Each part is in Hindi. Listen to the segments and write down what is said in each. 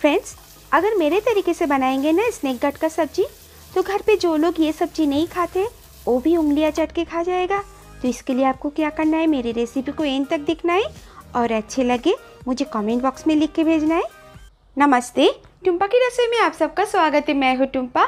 फ्रेंड्स अगर मेरे तरीके से बनाएंगे ना स्नैक गट का सब्जी तो घर पे जो लोग ये सब्जी नहीं खाते वो भी उंगलियां के खा जाएगा तो इसके लिए आपको क्या करना है मेरी रेसिपी को एंड तक देखना है और अच्छे लगे मुझे कमेंट बॉक्स में लिख के भेजना है नमस्ते टुम्पा की रसोई में आप सबका स्वागत है मैं हूँ टुम्पा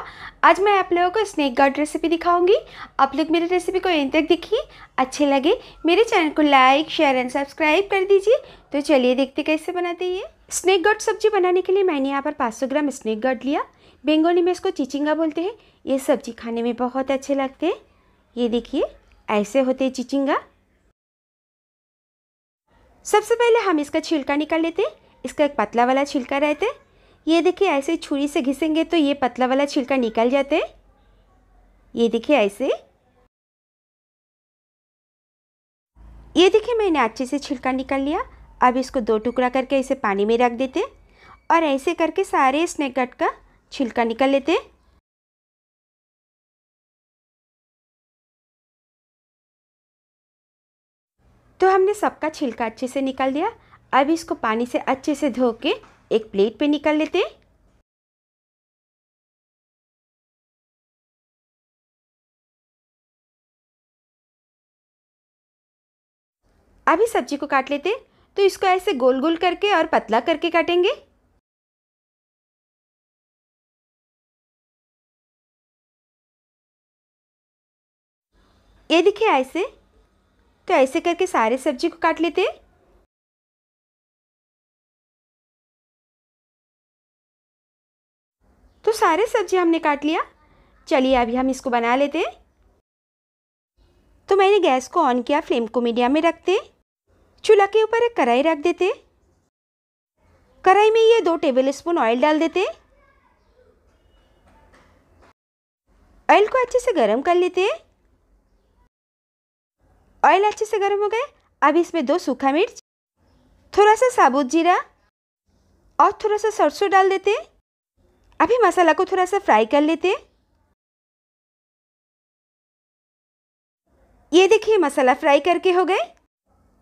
आज मैं आप लोगों को स्नेक गार्ड रेसिपी दिखाऊंगी आप लोग मेरी रेसिपी को यहीं तक दिखी अच्छे लगे मेरे चैनल को लाइक शेयर एंड सब्सक्राइब कर दीजिए तो चलिए देखते कैसे बनाते हैं ये स्नेक गार्ड सब्जी बनाने के लिए मैंने यहाँ पर पाँच ग्राम स्नेक गार्ड लिया बेंगोली में इसको चिचिंगा बोलते हैं ये सब्जी खाने में बहुत अच्छे लगते हैं ये देखिए ऐसे होते हैं चिचिंगा सबसे पहले हम इसका छिलका निकाल लेते हैं इसका एक पतला वाला छिलका रहते हैं ये देखिए ऐसे छुरी से घिसेंगे तो ये पतला वाला छिलका निकल जाते हैं ये देखिए ऐसे ये देखिए मैंने अच्छे से छिलका निकाल लिया अब इसको दो टुकड़ा करके इसे पानी में रख देते और ऐसे करके सारे स्नैक गट का छिलका निकाल लेते तो हमने सबका छिलका अच्छे से निकाल दिया अब इसको पानी से अच्छे से धो के एक प्लेट पे निकाल लेते हैं अभी सब्जी को काट लेते तो इसको ऐसे गोल गोल करके और पतला करके काटेंगे ये देखिए ऐसे तो ऐसे करके सारे सब्जी को काट लेते हैं तो सारे सब्जी हमने काट लिया चलिए अभी हम इसको बना लेते हैं तो मैंने गैस को ऑन किया फ्लेम को मीडियम में रखते चूल्हा के ऊपर एक कढ़ाई रख देते कढ़ाई में ये दो टेबल स्पून ऑयल डाल देते ऑयल को अच्छे से गर्म कर लेते ऑयल अच्छे से गर्म हो गए अब इसमें दो सूखा मिर्च थोड़ा सा साबुत जीरा और थोड़ा सा सरसों डाल देते अभी मसाला को थोड़ा सा फ्राई कर लेते हैं ये देखिए मसाला फ्राई करके हो गए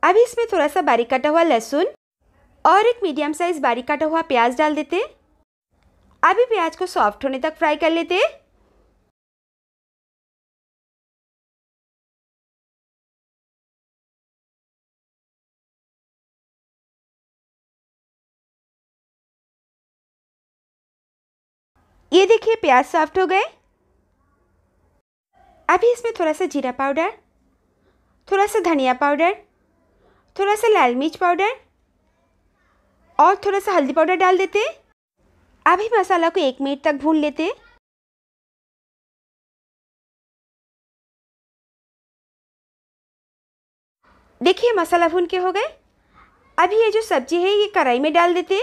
अभी इसमें थोड़ा सा बारीक काटा हुआ लहसुन और एक मीडियम साइज़ बारीक काटा हुआ प्याज डाल देते अभी प्याज को सॉफ्ट होने तक फ्राई कर लेते हैं ये देखिए प्याज सॉफ्ट हो गए अभी इसमें थोड़ा सा जीरा पाउडर थोड़ा सा धनिया पाउडर थोड़ा सा लाल मिर्च पाउडर और थोड़ा सा हल्दी पाउडर डाल देते अभी मसाला को एक मिनट तक भून लेते देखिए मसाला भून के हो गए अभी ये जो सब्जी है ये कढ़ाई में डाल देते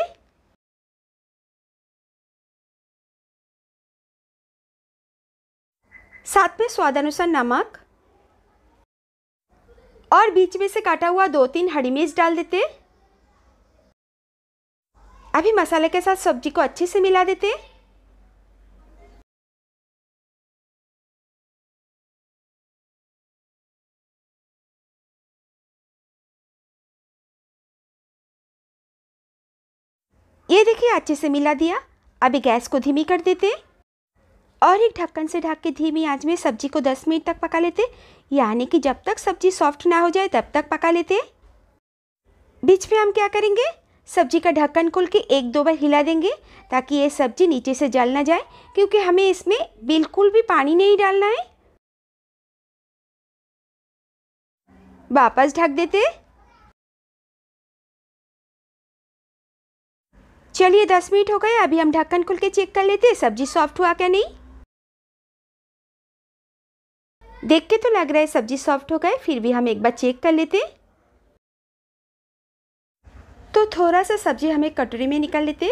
साथ में स्वादानुसार नमक और बीच में से काटा हुआ दो तीन हरी मिर्च डाल देते अभी मसाले के साथ सब्जी को अच्छे से मिला देते ये देखिए अच्छे से मिला दिया अभी गैस को धीमी कर देते और एक ढक्कन से ढक के धीमी आंच में सब्जी को 10 मिनट तक पका लेते यानी कि जब तक सब्जी सॉफ्ट ना हो जाए तब तक पका लेते बीच में हम क्या करेंगे सब्जी का ढक्कन खोल के एक दो बार हिला देंगे ताकि ये सब्जी नीचे से जल ना जाए क्योंकि हमें इसमें बिल्कुल भी पानी नहीं डालना है वापस ढक देते चलिए दस मिनट हो गए अभी हम ढक्कन खुल के चेक कर लेते सब्जी सॉफ्ट हुआ क्या नहीं देख के तो लग रहा है सब्ज़ी सॉफ्ट हो गए फिर भी हम एक बार चेक कर लेते तो थोड़ा सा सब्ज़ी हमें कटोरी में निकाल लेते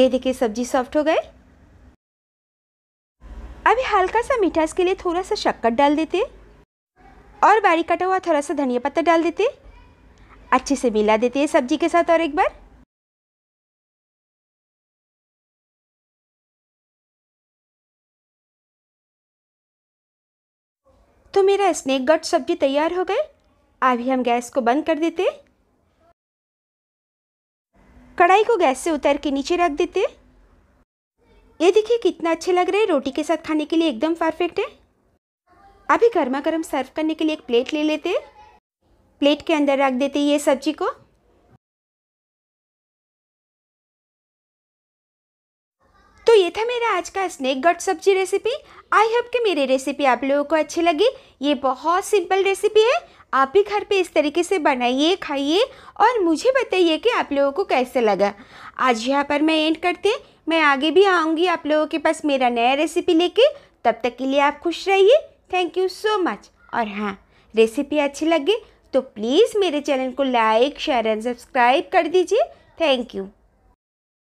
ये देखिए सब्ज़ी सॉफ्ट हो गए अभी हल्का सा मिठास के लिए थोड़ा सा शक्कर डाल देते और बारीक कटा हुआ थोड़ा सा धनिया पत्ता डाल देते अच्छे से मिला देते हैं सब्जी के साथ और एक बार तो मेरा स्नैक गट सब्जी तैयार हो गए अभी हम गैस को बंद कर देते कढ़ाई को गैस से उतार के नीचे रख देते ये देखिए कितना अच्छे लग रहे हैं रोटी के साथ खाने के लिए एकदम परफेक्ट है अभी गर्मा गर्म सर्व करने के लिए एक प्लेट ले लेते प्लेट के अंदर रख देते ये सब्जी को तो ये था मेरा आज का स्नैक गट सब्जी रेसिपी आई होप कि मेरी रेसिपी आप लोगों को अच्छी लगी ये बहुत सिंपल रेसिपी है आप भी घर पे इस तरीके से बनाइए खाइए और मुझे बताइए कि आप लोगों को कैसे लगा आज यहाँ पर मैं एंड करते मैं आगे भी आऊँगी आप लोगों के पास मेरा नया रेसिपी लेके तब तक के लिए आप खुश रहिए थैंक यू सो मच और हाँ रेसिपी अच्छी लगे तो प्लीज़ मेरे चैनल को लाइक शेयर एंड सब्सक्राइब कर दीजिए थैंक यू